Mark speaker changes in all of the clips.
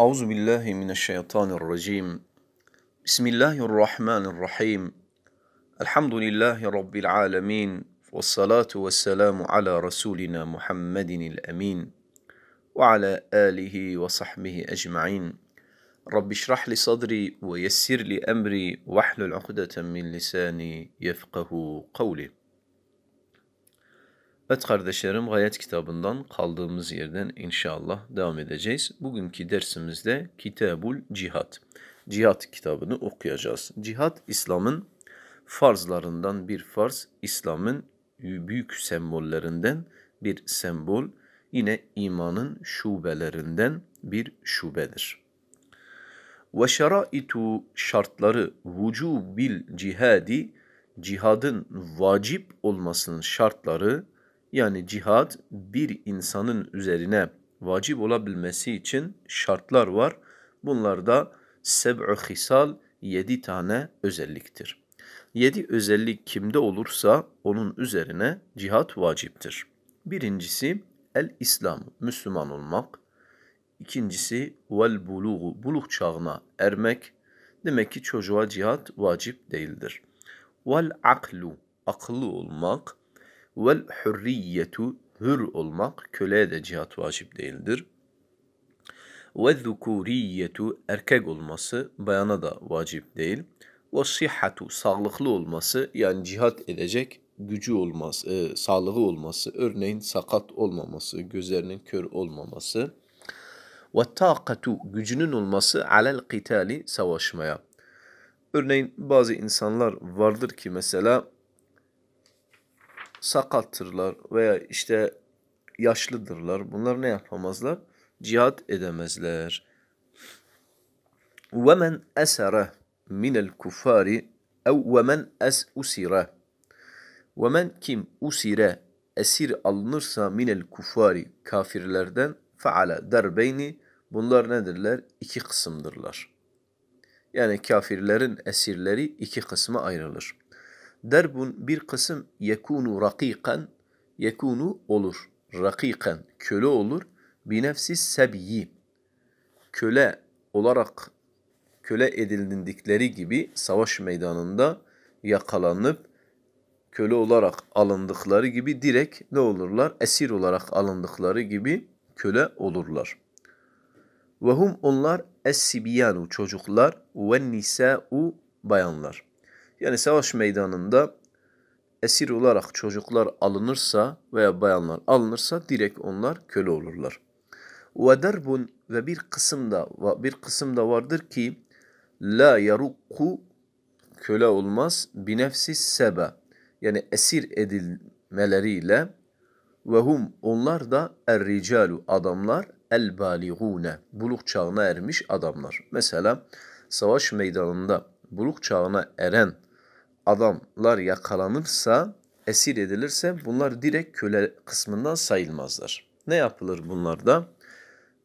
Speaker 1: أعوذ بالله من الشيطان الرجيم بسم الله الرحمن الرحيم الحمد لله رب العالمين والصلاة والسلام على رسولنا محمد الأمين وعلى آله وصحبه أجمعين رب اشرح لي صدري ويسر لي أمري واحلل عقدة من لساني يفقه قولي Evet kardeşlerim Gayet kitabından kaldığımız yerden inşallah devam edeceğiz. Bugünkü dersimizde Kitabul Cihat. Cihat kitabını okuyacağız. Cihat İslam'ın farzlarından bir farz, İslam'ın büyük sembollerinden bir sembol, yine imanın şubelerinden bir şubedir. Ve şeraitu şartları vücubil cihadi, cihadın vacip olmasının şartları, yani cihad bir insanın üzerine vacip olabilmesi için şartlar var. Bunlar da seb'u hisal yedi tane özelliktir. Yedi özellik kimde olursa onun üzerine cihat vaciptir. Birincisi el İslam, Müslüman olmak. İkincisi vel buluğu, buluk çağına ermek. Demek ki çocuğa cihat vacip değildir. Vel aklu, akıllı olmak. Vel hürriyetu hür olmak köleye de cihat vacip değildir. Ve zukuriyetu erkek olması bayana da vacip değil. Ve sihhatu sağlıklı olması yani cihat edecek gücü olması, e, sağlığı olması, örneğin sakat olmaması, gözlerinin kör olmaması ve taqatu gücünün olması alel kitali savaşmaya. Örneğin bazı insanlar vardır ki mesela sakattırlar veya işte yaşlıdırlar. Bunlar ne yapamazlar? Cihad edemezler. وَمَنْ أَسَرَ مِنَ الْكُفَّارِ اَوْ وَمَنْ أَسْ أُسِرَ وَمَنْ kim usire esir alınırsa minel kufari kafirlerden faala derbeyni bunlar nedirler? İki kısımdırlar. Yani kafirlerin esirleri iki kısma ayrılır. Derbun bir kısım yekunu rakikan, yekunu olur. Rakikan, köle olur. Binefsi sebyi, köle olarak köle edildikleri gibi savaş meydanında yakalanıp köle olarak alındıkları gibi direkt ne olurlar? Esir olarak alındıkları gibi köle olurlar. Ve hum onlar es çocuklar ve nisa'u bayanlar. Yani savaş meydanında esir olarak çocuklar alınırsa veya bayanlar alınırsa direkt onlar köle olurlar. Ve derbun ve bir kısımda bir kısımda vardır ki la yaruku köle olmaz binefsi sebe yani esir edilmeleriyle ve hum onlar da erricalu adamlar el baligune buluk çağına ermiş adamlar. Mesela savaş meydanında buluk çağına eren adamlar yakalanırsa, esir edilirse bunlar direkt köle kısmından sayılmazlar. Ne yapılır bunlarda?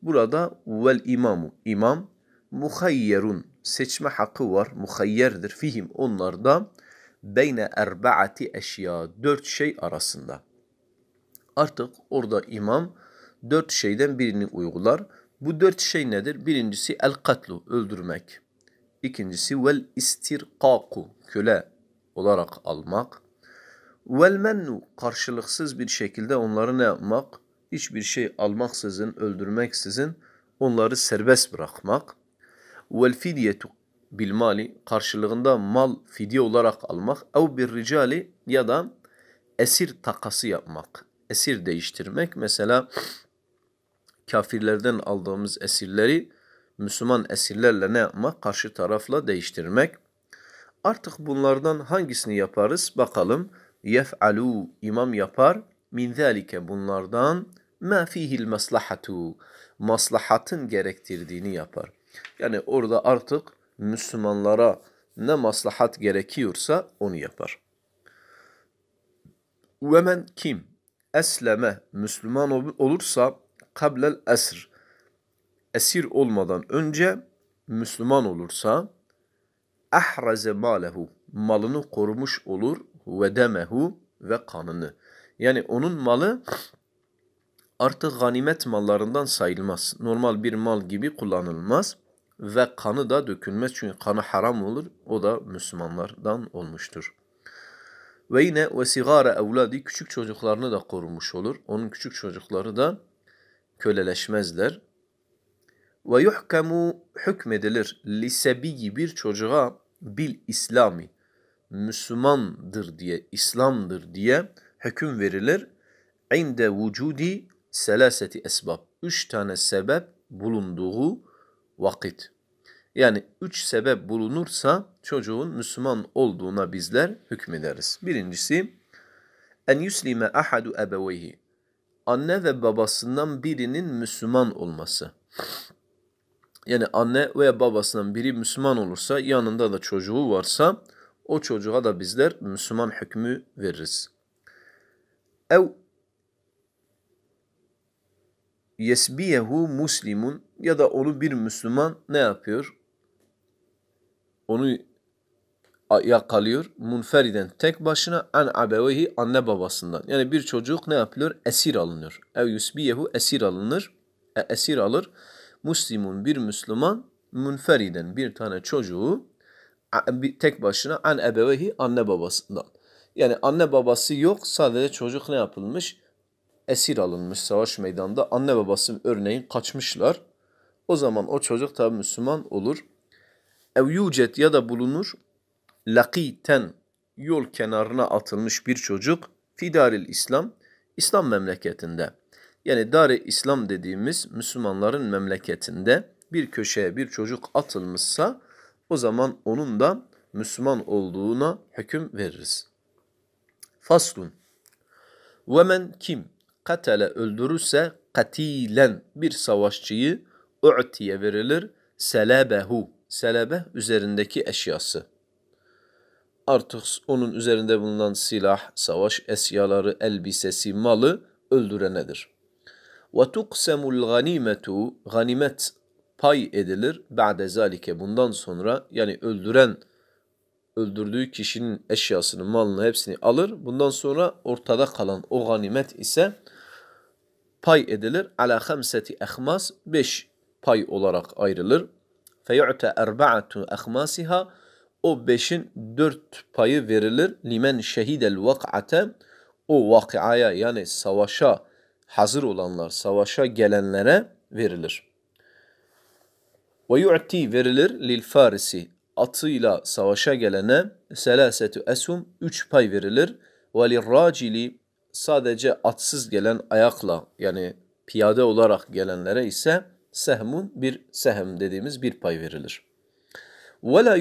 Speaker 1: Burada vel imamu, imam muhayyerun, seçme hakkı var, muhayyerdir fihim onlarda beyne erbaati eşya, dört şey arasında. Artık orada imam dört şeyden birini uygular. Bu dört şey nedir? Birincisi el katlu, öldürmek. İkincisi vel istirkaku, köle olarak almak. Vel karşılıksız bir şekilde onları ne yapmak? Hiçbir şey almaksızın, öldürmeksizin onları serbest bırakmak. Vel fidyetu karşılığında mal fidye olarak almak. Ev bir ricali ya da esir takası yapmak. Esir değiştirmek. Mesela kafirlerden aldığımız esirleri Müslüman esirlerle ne yapmak? Karşı tarafla değiştirmek. Artık bunlardan hangisini yaparız bakalım. Yef'alu imam yapar. Min zalike bunlardan ma fihil maslahatu. Maslahatın gerektirdiğini yapar. Yani orada artık Müslümanlara ne maslahat gerekiyorsa onu yapar. Ve men kim? Esleme Müslüman olursa kablel esr. Esir olmadan önce Müslüman olursa ahraze malehu malını korumuş olur ve demehu ve kanını. Yani onun malı artık ganimet mallarından sayılmaz. Normal bir mal gibi kullanılmaz ve kanı da dökülmez çünkü kanı haram olur. O da Müslümanlardan olmuştur. Ve yine ve sigara evladı, küçük çocuklarını da korumuş olur. Onun küçük çocukları da köleleşmezler. Ve yuhkamu hükmedilir lisebiyi bir çocuğa bil İslami Müslümandır diye, İslam'dır diye hüküm verilir. İnde vücudi selaseti esbab. Üç tane sebep bulunduğu vakit. Yani üç sebep bulunursa çocuğun Müslüman olduğuna bizler hükmederiz. Birincisi en yuslime ahadu ebeveyhi. Anne ve babasından birinin Müslüman olması yani anne veya babasından biri Müslüman olursa yanında da çocuğu varsa o çocuğa da bizler Müslüman hükmü veririz. Ev yesbiyehu muslimun ya da onu bir Müslüman ne yapıyor? Onu yakalıyor. Munferiden tek başına en abevehi anne babasından. Yani bir çocuk ne yapıyor? Esir alınıyor. Ev yusbiyehu esir alınır. E, esir alır. Müslimun bir Müslüman münferiden bir tane çocuğu tek başına an ebevehi anne babasından. Yani anne babası yok sadece çocuk ne yapılmış? Esir alınmış savaş meydanında. Anne babası örneğin kaçmışlar. O zaman o çocuk tabi Müslüman olur. Ev yucet ya da bulunur. Lakiten yol kenarına atılmış bir çocuk. Fidaril İslam. İslam memleketinde. Yani Dar-ı İslam dediğimiz Müslümanların memleketinde bir köşeye bir çocuk atılmışsa o zaman onun da Müslüman olduğuna hüküm veririz. Faslun Ve kim katale öldürürse katilen bir savaşçıyı u'tiye verilir. Selebehu Selebe üzerindeki eşyası. Artık onun üzerinde bulunan silah, savaş esyaları, elbisesi, malı öldürenedir. Ve tuksemul ganimetu ganimet pay edilir. Ba'de zalike bundan sonra yani öldüren öldürdüğü kişinin eşyasını, malını hepsini alır. Bundan sonra ortada kalan o ganimet ise pay edilir. Ala hamseti ehmas 5 pay olarak ayrılır. Feyu'te erba'atu ehmasiha o beşin dört payı verilir. Limen şehidel vak'ate o vakıaya yani savaşa hazır olanlar, savaşa gelenlere verilir. Ve yu'ti verilir lil farisi atıyla savaşa gelene selasetü esum üç pay verilir. Ve lil sadece atsız gelen ayakla yani piyade olarak gelenlere ise sehmun bir sehem dediğimiz bir pay verilir. Ve la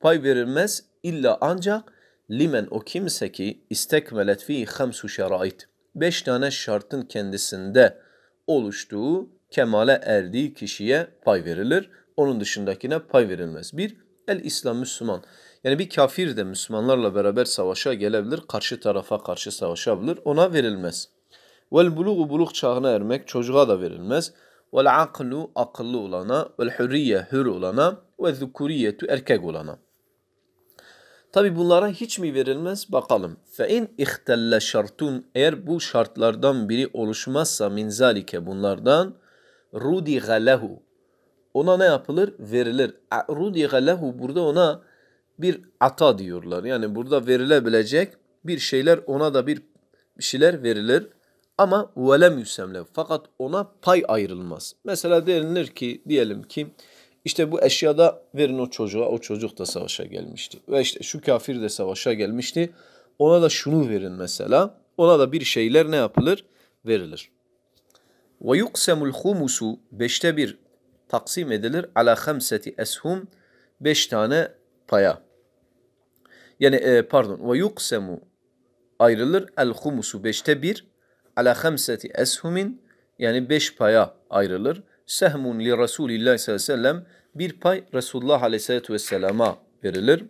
Speaker 1: pay verilmez illa ancak limen o kimse ki istekmelet fihi hamsu şerait beş tane şartın kendisinde oluştuğu kemale erdiği kişiye pay verilir. Onun dışındakine pay verilmez. Bir, el İslam Müslüman. Yani bir kafir de Müslümanlarla beraber savaşa gelebilir, karşı tarafa karşı savaşabilir, ona verilmez. Vel buluğu buluk çağına ermek çocuğa da verilmez. Vel aklu akıllı olana, vel hürriye hür olana, ve zükuriyetu erkek olana. Tabi bunlara hiç mi verilmez bakalım. Fe in ihtelle şartun eğer bu şartlardan biri oluşmazsa min zalike bunlardan rudiga lehu ona ne yapılır? Verilir. Rudiga lehu burada ona bir ata diyorlar. Yani burada verilebilecek bir şeyler ona da bir şeyler verilir. Ama velem yusemlev. Fakat ona pay ayrılmaz. Mesela denilir ki diyelim ki işte bu eşyada verin o çocuğa, o çocuk da savaşa gelmişti. Ve işte şu kafir de savaşa gelmişti. Ona da şunu verin mesela. Ona da bir şeyler ne yapılır? Verilir. Ve yuksemul humusu beşte bir taksim edilir. Ala hamseti eshum beş tane paya. Yani e, pardon. Ve yuksemu ayrılır. El humusu beşte bir. Ala hamseti eshumin yani beş paya ayrılır sehmun li Resulillah sallallahu aleyhi ve sellem bir pay Resulullah aleyhissalatu vesselama verilir.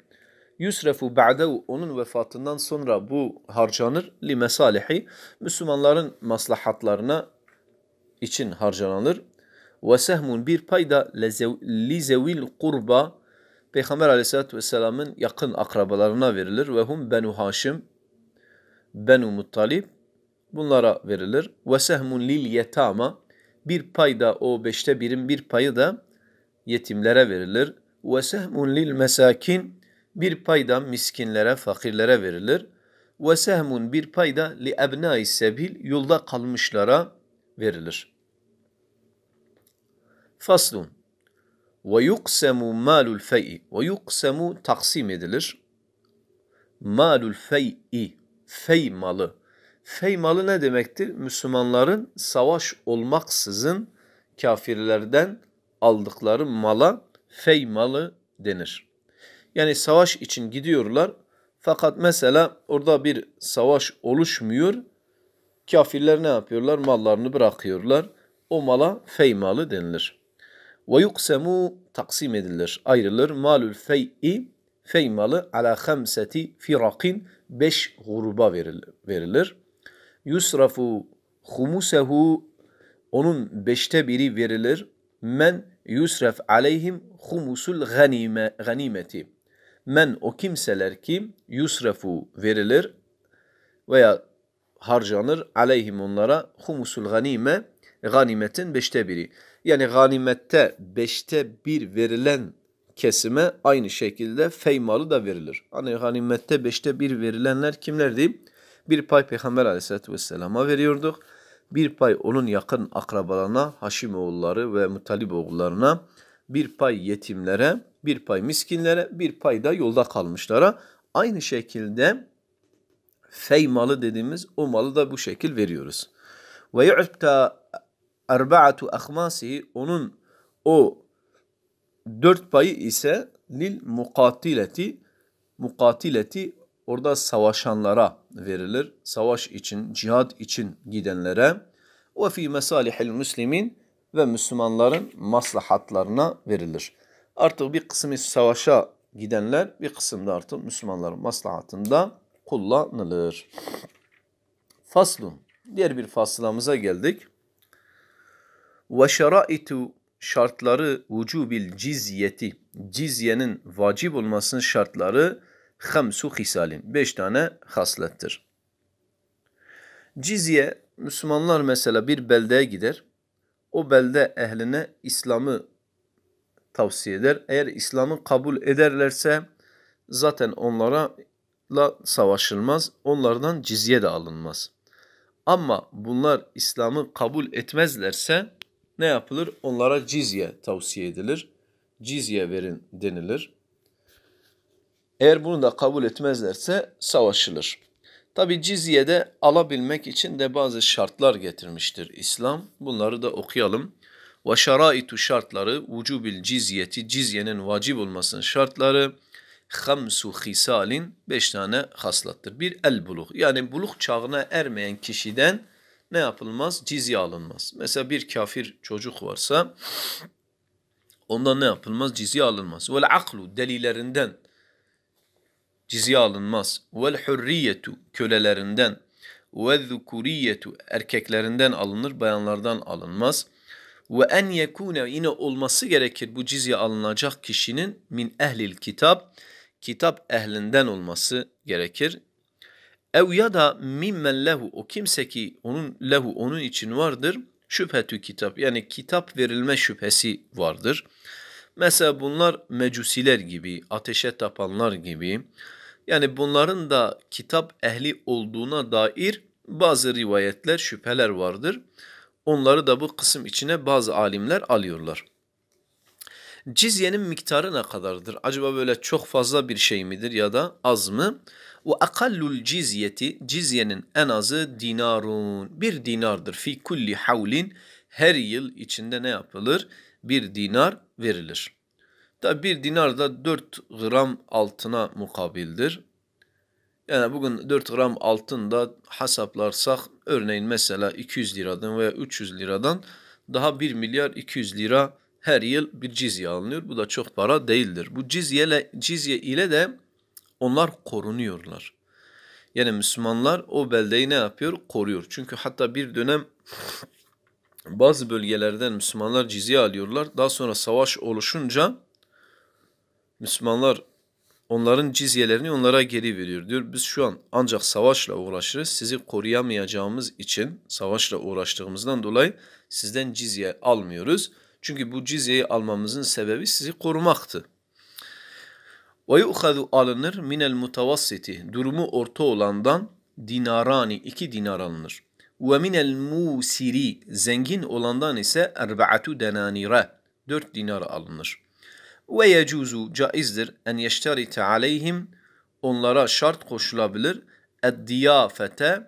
Speaker 1: Yusrefu ba'dehu onun vefatından sonra bu harcanır li mesalihi Müslümanların maslahatlarına için harcanılır. Ve sehmun bir pay da li zevil kurba Peygamber aleyhissalatü vesselamın yakın akrabalarına verilir. Ve hum benu haşim, benu muttalib bunlara verilir. Ve sehmun lil yetama bir pay da o beşte birin bir payı da yetimlere verilir. Ve sehmun lil mesakin bir payda miskinlere, fakirlere verilir. Ve sehmun bir payda li ebnai sebil yolda kalmışlara verilir. Faslun ve yuksemu malul fey'i ve yuksemu taksim edilir. Malul fey'i fey malı Fey malı ne demektir? Müslümanların savaş olmaksızın kafirlerden aldıkları mala fey malı denir. Yani savaş için gidiyorlar fakat mesela orada bir savaş oluşmuyor. Kafirler ne yapıyorlar? Mallarını bırakıyorlar. O mala fey malı denilir. Ve yuksemu taksim edilir, ayrılır. Malül fey'i fey malı ala hamseti firakin beş gruba verilir yusrafu humusehu onun beşte biri verilir. Men yusraf aleyhim humusul ganime, ganimeti. Men o kimseler ki yusrafu verilir veya harcanır aleyhim onlara humusul ganime ganimetin beşte biri. Yani ganimette beşte bir verilen kesime aynı şekilde feymalı da verilir. Hani ganimette beşte bir verilenler kimler diyeyim? Bir pay Peygamber aleyhissalatü vesselama veriyorduk. Bir pay onun yakın akrabalarına, Haşim oğulları ve Mutalib oğullarına, bir pay yetimlere, bir pay miskinlere, bir pay da yolda kalmışlara. Aynı şekilde fey malı dediğimiz o malı da bu şekil veriyoruz. Ve yu'ta erba'atu ahmasihi onun o dört payı ise lil mukatileti mukatileti orada savaşanlara verilir. Savaş için, cihad için gidenlere ve fi mesalihil müslimin ve Müslümanların maslahatlarına verilir. Artık bir kısmı savaşa gidenler, bir kısım artık Müslümanların maslahatında kullanılır. Faslu. Diğer bir faslamıza geldik. Ve şeraitu şartları vücubil cizyeti. Cizyenin vacip olmasının şartları hamsu hisalin. Beş tane haslettir. Cizye, Müslümanlar mesela bir beldeye gider. O belde ehline İslam'ı tavsiye eder. Eğer İslam'ı kabul ederlerse zaten onlara la savaşılmaz. Onlardan cizye de alınmaz. Ama bunlar İslam'ı kabul etmezlerse ne yapılır? Onlara cizye tavsiye edilir. Cizye verin denilir. Eğer bunu da kabul etmezlerse savaşılır. Tabi de alabilmek için de bazı şartlar getirmiştir İslam. Bunları da okuyalım. Ve şeraitu şartları, vücubil cizyeti, cizyenin vacip olmasının şartları, hamsu hisalin, beş tane haslattır. Bir el buluk, yani buluk çağına ermeyen kişiden ne yapılmaz? Cizye alınmaz. Mesela bir kafir çocuk varsa ondan ne yapılmaz? Cizye alınmaz. Vel aklu, delilerinden, cizye alınmaz. Vel hürriyetu kölelerinden ve zukuriyetu erkeklerinden alınır, bayanlardan alınmaz. Ve en yekune yine olması gerekir bu cizye alınacak kişinin min ehlil kitap, kitap ehlinden olması gerekir. Ev ya da mimmen lehu o kimse ki onun lehu onun için vardır şüphetü kitap yani kitap verilme şüphesi vardır. Mesela bunlar mecusiler gibi, ateşe tapanlar gibi, yani bunların da kitap ehli olduğuna dair bazı rivayetler, şüpheler vardır. Onları da bu kısım içine bazı alimler alıyorlar. Cizyenin miktarı ne kadardır? Acaba böyle çok fazla bir şey midir ya da az mı? Ve akallul cizyeti, cizyenin en azı dinarun, bir dinardır. Fi kulli havlin, her yıl içinde ne yapılır? Bir dinar verilir. Tabi bir dinar da 4 gram altına mukabildir. Yani bugün 4 gram altın da hesaplarsak örneğin mesela 200 liradan veya 300 liradan daha 1 milyar 200 lira her yıl bir cizye alınıyor. Bu da çok para değildir. Bu cizye, cizye ile de onlar korunuyorlar. Yani Müslümanlar o beldeyi ne yapıyor? Koruyor. Çünkü hatta bir dönem bazı bölgelerden Müslümanlar cizye alıyorlar. Daha sonra savaş oluşunca Müslümanlar onların cizyelerini onlara geri veriyor diyor. Biz şu an ancak savaşla uğraşırız. Sizi koruyamayacağımız için savaşla uğraştığımızdan dolayı sizden cizye almıyoruz. Çünkü bu cizyeyi almamızın sebebi sizi korumaktı. Ve yu'khadu alınır minel mutavassiti. Durumu orta olandan dinarani iki dinar alınır. Ve minel musiri zengin olandan ise erbaatu denanire dört dinar alınır. Ve yecuzu caizdir en yeşterite aleyhim onlara şart koşulabilir. Eddiyafete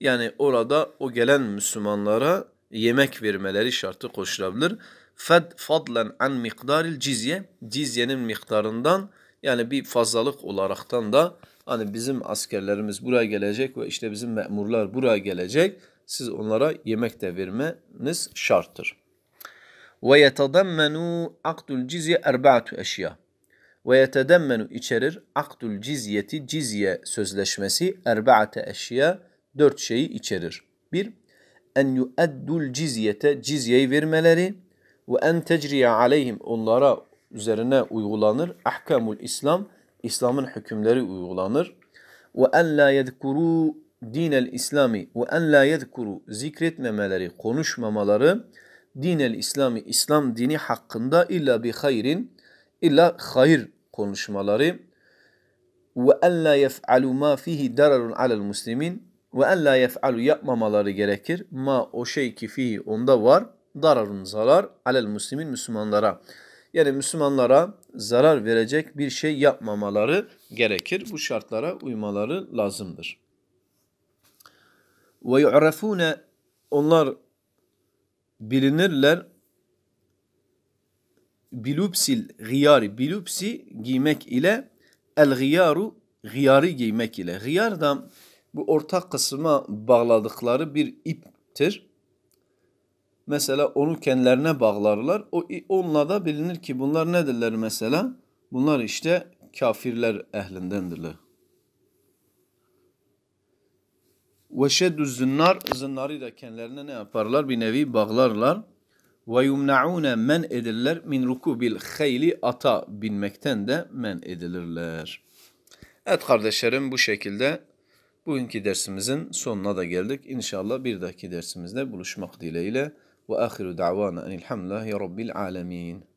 Speaker 1: yani orada o gelen Müslümanlara yemek vermeleri şartı koşulabilir. Fed fadlen an miktaril cizye cizyenin miktarından yani bir fazlalık olaraktan da hani bizim askerlerimiz buraya gelecek ve işte bizim memurlar buraya gelecek. Siz onlara yemek de vermeniz şarttır. وَيَتَضَمَّنُ akdul cizye erbaatu eşya. وَيَتَضَمَّنُ içerir akdul cizyeti cizye sözleşmesi erbaate eşya dört şeyi içerir. Bir, en yu'eddul cizyete cizyeyi vermeleri ve en tecriye aleyhim onlara üzerine uygulanır. Ahkamul İslam, İslam'ın hükümleri uygulanır. Ve en la yedkuru dinel İslami ve en la yedkuru zikretmemeleri, konuşmamaları dinel İslami İslam dini hakkında illa bi hayrin illa hayır konuşmaları ve en la yef'alu ma fihi dararun alel muslimin ve en la yef'alu yapmamaları gerekir. Ma o şey ki fihi onda var dararun zarar alel muslimin Müslümanlara. Yani Müslümanlara zarar verecek bir şey yapmamaları gerekir. Bu şartlara uymaları lazımdır. Ve yu'rafune onlar bilinirler bilupsil giyari. Bilupsi giymek ile el giyaru giyari giymek ile. Giyar da bu ortak kısma bağladıkları bir iptir. Mesela onu kendilerine bağlarlar. O, onunla da bilinir ki bunlar nedirler mesela? Bunlar işte kafirler ehlindendirler. Ve şeddu zınnar, zınnarı da kendilerine ne yaparlar? Bir nevi bağlarlar. Ve yumna'une men edilirler min rukubil kheyli ata binmekten de men edilirler. Evet kardeşlerim bu şekilde bugünkü dersimizin sonuna da geldik. İnşallah bir dahaki dersimizde buluşmak dileğiyle. Ve ahiru da'vana enilhamdülillahi rabbil alemin.